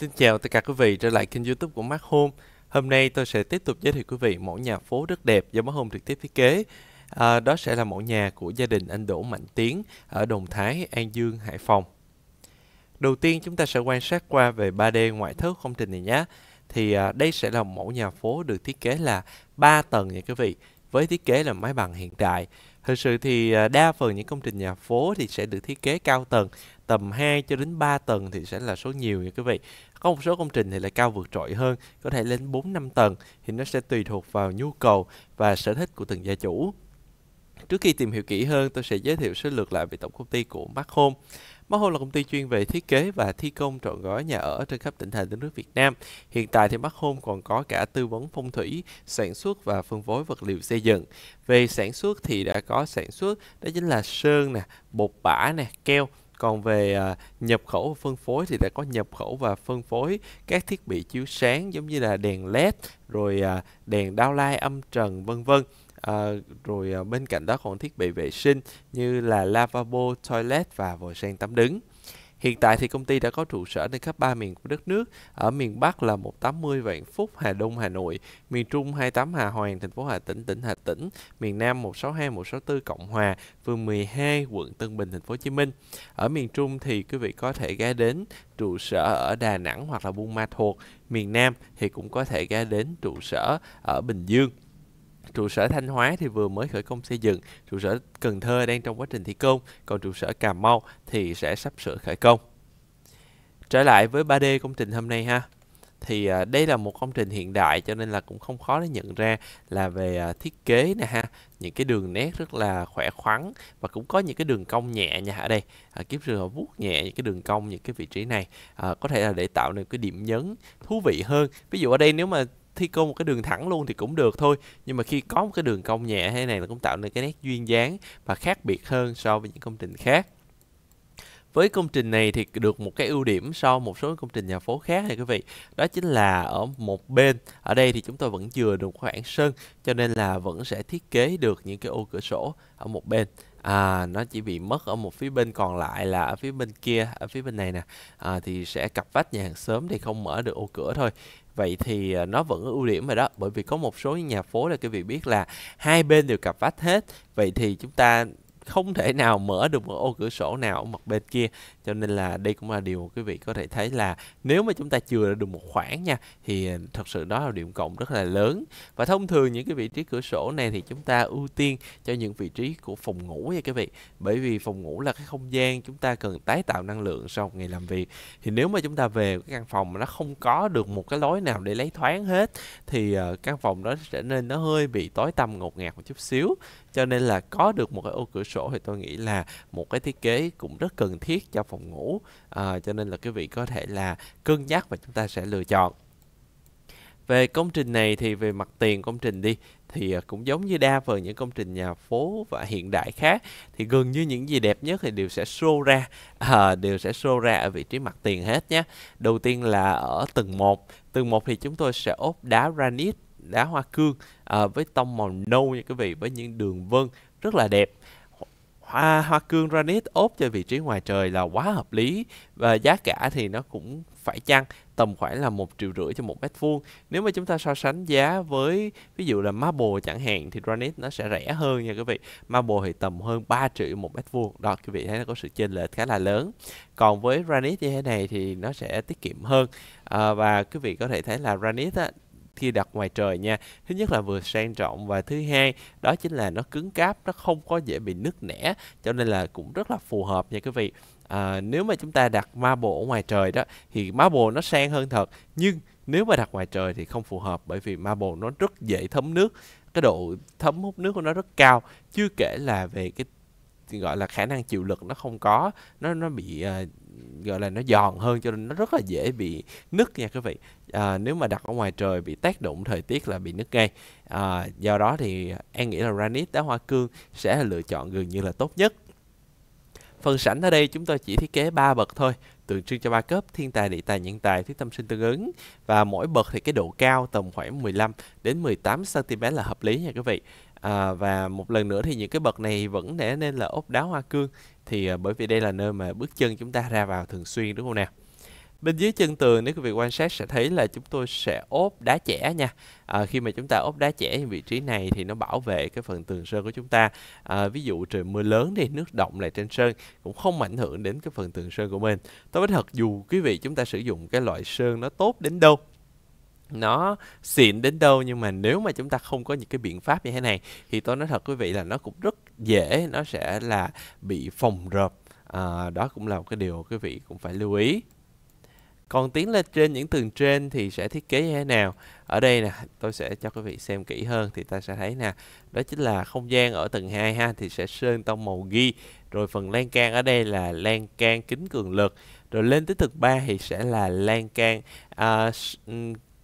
Xin chào tất cả quý vị trở lại kênh youtube của Mark Home Hôm nay tôi sẽ tiếp tục giới thiệu quý vị mẫu nhà phố rất đẹp do Mark Home trực tiếp thiết kế à, Đó sẽ là mẫu nhà của gia đình anh Đỗ Mạnh Tiến ở Đồng Thái, An Dương, Hải Phòng Đầu tiên chúng ta sẽ quan sát qua về 3D ngoại thất công trình này nhé Thì à, đây sẽ là mẫu nhà phố được thiết kế là 3 tầng nha quý vị Với thiết kế là mái bằng hiện đại Thực sự thì à, đa phần những công trình nhà phố thì sẽ được thiết kế cao tầng tầm 2 cho đến 3 tầng thì sẽ là số nhiều nha quý vị. Có một số công trình thì lại cao vượt trội hơn, có thể lên 4 5 tầng thì nó sẽ tùy thuộc vào nhu cầu và sở thích của từng gia chủ. Trước khi tìm hiểu kỹ hơn, tôi sẽ giới thiệu sơ lược lại về tổng công ty của Mark Home. Mark Home là công ty chuyên về thiết kế và thi công trọn gói nhà ở trên khắp tỉnh thành đất nước Việt Nam. Hiện tại thì Mark Home còn có cả tư vấn phong thủy, sản xuất và phân phối vật liệu xây dựng. Về sản xuất thì đã có sản xuất, đó chính là sơn nè, bột bã nè, keo, còn về à, nhập khẩu và phân phối thì đã có nhập khẩu và phân phối các thiết bị chiếu sáng giống như là đèn LED, rồi à, đèn đao lai âm trần vân vân. À, rồi à, bên cạnh đó còn thiết bị vệ sinh như là lavabo, toilet và vòi sen tắm đứng. Hiện tại thì công ty đã có trụ sở trên khắp ba miền của đất nước. Ở miền Bắc là 180 Vạn Phúc, Hà Đông, Hà Nội, miền Trung 28 Hà Hoàng, thành phố Hà Tĩnh, tỉnh Hà Tĩnh, miền Nam 162, 164 Cộng Hòa, phường 12, quận Tân Bình, thành phố Hồ Chí Minh. Ở miền Trung thì quý vị có thể ghé đến trụ sở ở Đà Nẵng hoặc là Buôn Ma Thuột. Miền Nam thì cũng có thể ghé đến trụ sở ở Bình Dương trụ sở Thanh Hóa thì vừa mới khởi công xây dựng, trụ sở Cần Thơ đang trong quá trình thi công, còn trụ sở Cà Mau thì sẽ sắp sửa khởi công. Trở lại với 3D công trình hôm nay ha. Thì à, đây là một công trình hiện đại cho nên là cũng không khó để nhận ra là về à, thiết kế nè ha, những cái đường nét rất là khỏe khoắn và cũng có những cái đường cong nhẹ nha ở đây à, kiếp rừng họ vuốt nhẹ những cái đường cong những cái vị trí này à, có thể là để tạo nên cái điểm nhấn thú vị hơn ví dụ ở đây nếu mà thi công một cái đường thẳng luôn thì cũng được thôi nhưng mà khi có một cái đường cong nhẹ thế này là cũng tạo nên cái nét duyên dáng và khác biệt hơn so với những công trình khác với công trình này thì được một cái ưu điểm so với một số công trình nhà phố khác này quý vị đó chính là ở một bên ở đây thì chúng tôi vẫn chừa được khoảng sân cho nên là vẫn sẽ thiết kế được những cái ô cửa sổ ở một bên à, nó chỉ bị mất ở một phía bên còn lại là ở phía bên kia ở phía bên này nè à, thì sẽ cặp vách nhà hàng sớm thì không mở được ô cửa thôi vậy thì à, nó vẫn có ưu điểm rồi đó bởi vì có một số nhà phố là cái vị biết là hai bên đều cặp vách hết vậy thì chúng ta không thể nào mở được một ô cửa sổ nào ở mặt bên kia cho nên là đây cũng là điều quý vị có thể thấy là nếu mà chúng ta chưa được một khoảng nha thì ờ, thật sự đó là điểm cộng rất là lớn và thông thường những cái vị trí cửa sổ này thì chúng ta ưu tiên cho những vị trí của phòng ngủ nha quý vị bởi vì phòng ngủ là cái không gian chúng ta cần tái tạo năng lượng sau một ngày làm việc thì nếu mà chúng ta về cái căn phòng mà nó không có được một cái lối nào để lấy thoáng hết thì ờ, căn phòng đó sẽ nên nó hơi bị tối tăm ngột ngạt một chút xíu cho nên là có được một cái ô cửa sổ thì tôi nghĩ là một cái thiết kế cũng rất cần thiết cho phòng ngủ à, cho nên là quý vị có thể là cân nhắc và chúng ta sẽ lựa chọn về công trình này thì về mặt tiền công trình đi thì à, cũng giống như đa phần những công trình nhà phố và hiện đại khác thì gần như những gì đẹp nhất thì đều sẽ show ra à, đều sẽ show ra ở vị trí mặt tiền hết nhé đầu tiên là ở tầng 1 tầng 1 thì chúng tôi sẽ ốp đá granite đá hoa cương à, với tông màu nâu nha quý vị với những đường vân rất là đẹp hoa hoa cương granite ốp cho vị trí ngoài trời là quá hợp lý và giá cả thì nó cũng phải chăng tầm khoảng là một triệu rưỡi cho một mét vuông nếu mà chúng ta so sánh giá với ví dụ là marble chẳng hạn thì granite nó sẽ rẻ hơn nha quý vị marble thì tầm hơn 3 triệu một mét vuông đó quý vị thấy nó có sự chênh lệch khá là lớn còn với granite như thế này thì nó sẽ tiết kiệm hơn à, và quý vị có thể thấy là granite á, khi đặt ngoài trời nha thứ nhất là vừa sang trọng và thứ hai đó chính là nó cứng cáp nó không có dễ bị nứt nẻ cho nên là cũng rất là phù hợp nha quý vị à, nếu mà chúng ta đặt marble ở ngoài trời đó thì marble nó sang hơn thật nhưng nếu mà đặt ngoài trời thì không phù hợp bởi vì marble nó rất dễ thấm nước cái độ thấm hút nước của nó rất cao chưa kể là về cái gọi là khả năng chịu lực nó không có nó nó bị uh, gọi là nó giòn hơn cho nên nó rất là dễ bị nứt nha quý vị à, nếu mà đặt ở ngoài trời bị tác động thời tiết là bị nứt ngay à, do đó thì em nghĩ là granite đá hoa cương sẽ là lựa chọn gần như là tốt nhất Phần sảnh ở đây chúng tôi chỉ thiết kế 3 bậc thôi, tượng trưng cho ba cấp thiên tài, địa tài, nhân tài, thuyết tâm sinh tương ứng và mỗi bậc thì cái độ cao tầm khoảng 15 đến 18 cm là hợp lý nha quý vị à, và một lần nữa thì những cái bậc này vẫn để nên là ốp đá hoa cương thì à, bởi vì đây là nơi mà bước chân chúng ta ra vào thường xuyên đúng không nào bên dưới chân tường nếu quý vị quan sát sẽ thấy là chúng tôi sẽ ốp đá trẻ nha à, khi mà chúng ta ốp đá trẻ như vị trí này thì nó bảo vệ cái phần tường sơn của chúng ta à, ví dụ trời mưa lớn thì nước động lại trên sơn cũng không ảnh hưởng đến cái phần tường sơn của mình tôi nói thật dù quý vị chúng ta sử dụng cái loại sơn nó tốt đến đâu nó xịn đến đâu nhưng mà nếu mà chúng ta không có những cái biện pháp như thế này thì tôi nói thật quý vị là nó cũng rất dễ nó sẽ là bị phồng rộp à, đó cũng là một cái điều quý vị cũng phải lưu ý còn tiến lên trên những tầng trên thì sẽ thiết kế như thế nào ở đây nè tôi sẽ cho quý vị xem kỹ hơn thì ta sẽ thấy nè đó chính là không gian ở tầng 2 ha thì sẽ sơn tông màu ghi rồi phần lan can ở đây là lan can kính cường lực rồi lên tới tầng 3 thì sẽ là lan can uh,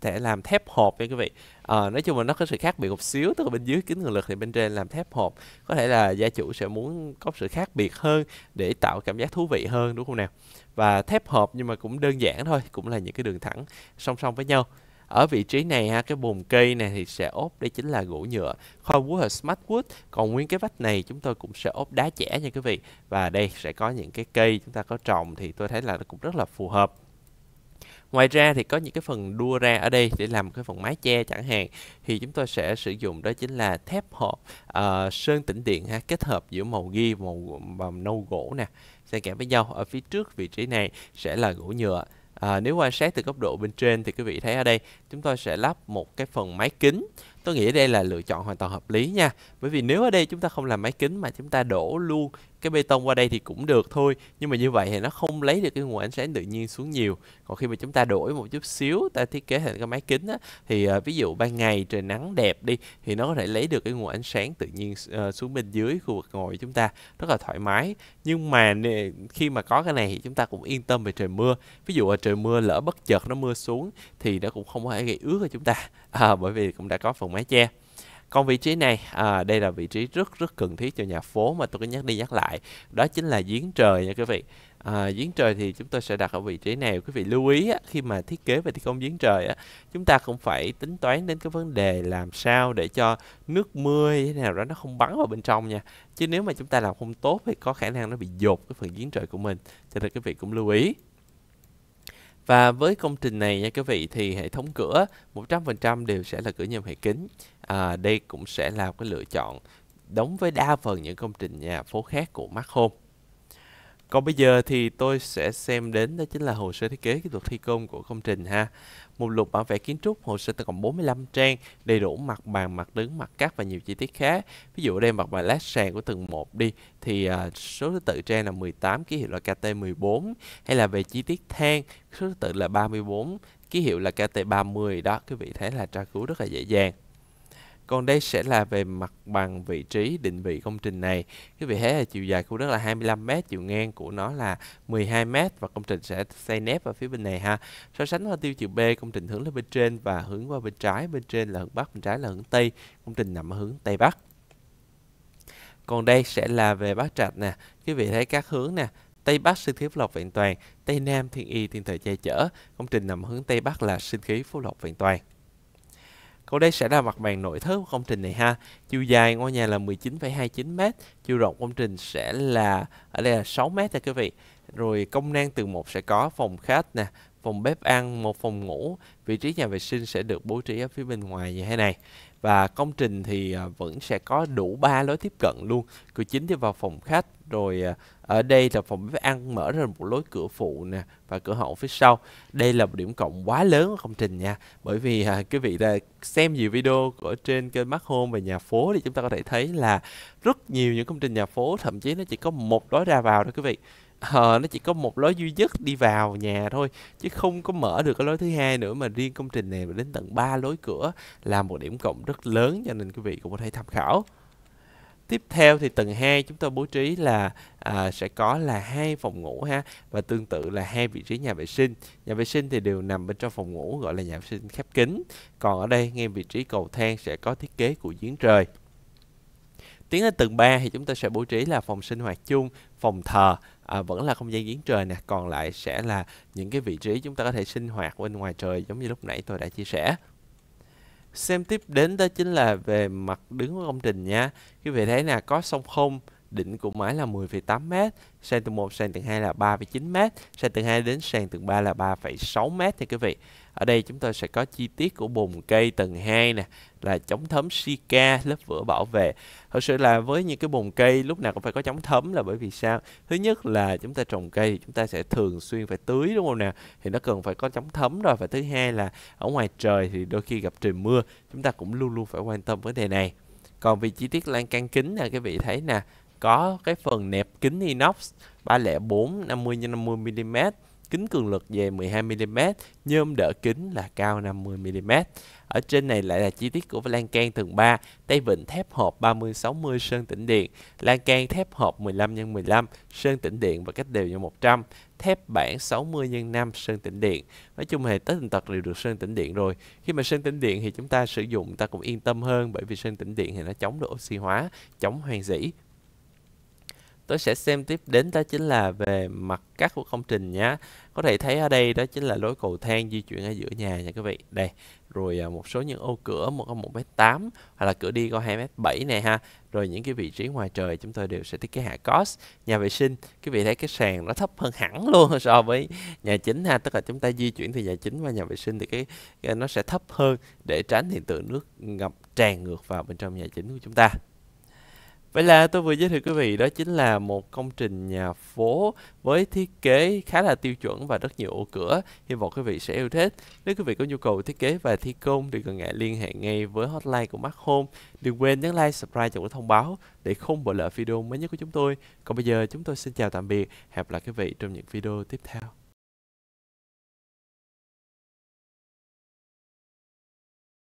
thể làm thép hộp nha quý vị à, nói chung là nó có sự khác biệt một xíu tức là bên dưới kính cường lực thì bên trên làm thép hộp có thể là gia chủ sẽ muốn có sự khác biệt hơn để tạo cảm giác thú vị hơn đúng không nào và thép hộp nhưng mà cũng đơn giản thôi cũng là những cái đường thẳng song song với nhau ở vị trí này ha cái bồn cây này thì sẽ ốp đây chính là gỗ nhựa hardwood smart wood. còn nguyên cái vách này chúng tôi cũng sẽ ốp đá chẻ nha quý vị và đây sẽ có những cái cây chúng ta có trồng thì tôi thấy là nó cũng rất là phù hợp ngoài ra thì có những cái phần đua ra ở đây để làm cái phần mái che chẳng hạn thì chúng tôi sẽ sử dụng đó chính là thép hộp uh, sơn tĩnh điện ha kết hợp giữa màu ghi màu, màu nâu gỗ nè xen kẽ với nhau ở phía trước vị trí này sẽ là gỗ nhựa À, nếu quan sát từ góc độ bên trên thì quý vị thấy ở đây chúng tôi sẽ lắp một cái phần máy kính Tôi nghĩ đây là lựa chọn hoàn toàn hợp lý nha. Bởi vì nếu ở đây chúng ta không làm máy kính mà chúng ta đổ luôn cái bê tông qua đây thì cũng được thôi. Nhưng mà như vậy thì nó không lấy được cái nguồn ánh sáng tự nhiên xuống nhiều. Còn khi mà chúng ta đổi một chút xíu, ta thiết kế thành cái máy kính á, thì uh, ví dụ ban ngày trời nắng đẹp đi thì nó có thể lấy được cái nguồn ánh sáng tự nhiên uh, xuống bên dưới khu vực ngồi của chúng ta rất là thoải mái. Nhưng mà khi mà có cái này thì chúng ta cũng yên tâm về trời mưa. Ví dụ là trời mưa lỡ bất chợt nó mưa xuống thì nó cũng không có thể gây ướt cho chúng ta à, bởi vì cũng đã có phần mái che còn vị trí này à, đây là vị trí rất rất cần thiết cho nhà phố mà tôi cứ nhắc đi nhắc lại đó chính là giếng trời nha quý vị à, giếng trời thì chúng tôi sẽ đặt ở vị trí nào, quý vị lưu ý á, khi mà thiết kế và thi công giếng trời á, chúng ta cũng phải tính toán đến cái vấn đề làm sao để cho nước mưa thế nào đó nó không bắn vào bên trong nha chứ nếu mà chúng ta làm không tốt thì có khả năng nó bị dột cái phần giếng trời của mình cho nên quý vị cũng lưu ý và với công trình này nha quý vị thì hệ thống cửa 100% đều sẽ là cửa nhôm hệ kính. À, đây cũng sẽ là cái lựa chọn đóng với đa phần những công trình nhà phố khác của Mark Home. Còn bây giờ thì tôi sẽ xem đến đó chính là hồ sơ thiết kế kỹ thuật thi công của công trình ha. một lục bản vẽ kiến trúc, hồ sơ tổng cộng 45 trang, đầy đủ mặt bàn, mặt đứng, mặt cắt và nhiều chi tiết khác. Ví dụ đây mặt bàn lát sàn của tầng một đi thì à, số thứ tự trang là 18, ký hiệu là KT14 hay là về chi tiết than, số thứ tự là 34, ký hiệu là KT30 đó. Quý vị thấy là tra cứu rất là dễ dàng còn đây sẽ là về mặt bằng vị trí định vị công trình này quý vị thấy là chiều dài của đất là 25m chiều ngang của nó là 12m và công trình sẽ xây nếp ở phía bên này ha so sánh hoa tiêu chiều B công trình hướng lên bên trên và hướng qua bên trái bên trên là hướng Bắc bên trái là hướng Tây công trình nằm ở hướng Tây Bắc còn đây sẽ là về bát Trạch nè quý vị thấy các hướng nè Tây Bắc sinh khí phú lộc vẹn toàn, Tây Nam thiên y thiên thời che chở, công trình nằm hướng Tây Bắc là sinh khí phú lộc vẹn toàn. Còn đây sẽ là mặt bằng nội thất của công trình này ha. Chiều dài ngôi nhà là 19,29m, chiều rộng công trình sẽ là ở đây là 6m nha quý vị. Rồi công năng tầng 1 sẽ có phòng khách nè, phòng bếp ăn, một phòng ngủ, vị trí nhà vệ sinh sẽ được bố trí ở phía bên ngoài như thế này. Và công trình thì à, vẫn sẽ có đủ 3 lối tiếp cận luôn, cửa chính đi vào phòng khách, rồi à, ở đây là phòng bếp ăn mở ra một lối cửa phụ nè và cửa hậu phía sau đây là một điểm cộng quá lớn của công trình nha bởi vì à, quý vị đã xem nhiều video của trên kênh Mark Home về nhà phố thì chúng ta có thể thấy là rất nhiều những công trình nhà phố thậm chí nó chỉ có một lối ra vào thôi quý vị Ờ, nó chỉ có một lối duy nhất đi vào nhà thôi chứ không có mở được cái lối thứ hai nữa mà riêng công trình này đến tận ba lối cửa là một điểm cộng rất lớn cho nên quý vị cũng có thể tham khảo Tiếp theo thì tầng 2 chúng tôi bố trí là à, sẽ có là hai phòng ngủ ha và tương tự là hai vị trí nhà vệ sinh. Nhà vệ sinh thì đều nằm bên trong phòng ngủ gọi là nhà vệ sinh khép kín. Còn ở đây ngay vị trí cầu thang sẽ có thiết kế của giếng trời. Tiến đến tầng 3 thì chúng ta sẽ bố trí là phòng sinh hoạt chung, phòng thờ à, vẫn là không gian giếng trời nè, còn lại sẽ là những cái vị trí chúng ta có thể sinh hoạt bên ngoài trời giống như lúc nãy tôi đã chia sẻ xem tiếp đến đó chính là về mặt đứng của công trình nha quý vị thấy nè có sông không đỉnh của máy là 10,8 m, sàn tầng 1, sàn tầng 2 là 3,9 m, sàn tầng 2 đến sàn tầng 3 là 3,6 m thì quý vị. Ở đây chúng tôi sẽ có chi tiết của bồn cây tầng 2 nè, là chống thấm Sika, lớp vữa bảo vệ. Thật sự là với những cái bồn cây lúc nào cũng phải có chống thấm là bởi vì sao? Thứ nhất là chúng ta trồng cây thì chúng ta sẽ thường xuyên phải tưới đúng không nào? Thì nó cần phải có chống thấm rồi. Và thứ hai là ở ngoài trời thì đôi khi gặp trời mưa, chúng ta cũng luôn luôn phải quan tâm vấn đề này. Còn về chi tiết lan can kính nè, quý vị thấy nè, có cái phần nẹp kính inox 304 50 x 50 mm, kính cường lực về 12 mm, nhôm đỡ kính là cao 50 mm. Ở trên này lại là chi tiết của lan can tầng 3, tay vịn thép hộp 30 60 sơn tĩnh điện, lan can thép hộp 15 x 15 sơn tĩnh điện và cách đều cho 100, thép bản 60 x 5 sơn tĩnh điện. Nói chung hệ tất tần tật đều được sơn tĩnh điện rồi. Khi mà sơn tĩnh điện thì chúng ta sử dụng ta cũng yên tâm hơn bởi vì sơn tĩnh điện thì nó chống được oxy hóa, chống hoang dĩ tôi sẽ xem tiếp đến đó chính là về mặt cắt của công trình nhé có thể thấy ở đây đó chính là lối cầu thang di chuyển ở giữa nhà nha các vị đây rồi à, một số những ô cửa một con 1 m tám hoặc là cửa đi có 2m7 này ha rồi những cái vị trí ngoài trời chúng tôi đều sẽ thiết kế hạ cost nhà vệ sinh cái vị thấy cái sàn nó thấp hơn hẳn luôn so với nhà chính ha tức là chúng ta di chuyển từ nhà chính qua nhà vệ sinh thì cái, cái nó sẽ thấp hơn để tránh hiện tượng nước ngập tràn ngược vào bên trong nhà chính của chúng ta Vậy là tôi vừa giới thiệu quý vị đó chính là một công trình nhà phố với thiết kế khá là tiêu chuẩn và rất nhiều ô cửa. Hy vọng quý vị sẽ yêu thích. Nếu quý vị có nhu cầu thiết kế và thi công thì cần ngại liên hệ ngay với hotline của Mark Home. Đừng quên nhấn like, subscribe và thông báo để không bỏ lỡ video mới nhất của chúng tôi. Còn bây giờ chúng tôi xin chào tạm biệt. Hẹn gặp lại quý vị trong những video tiếp theo.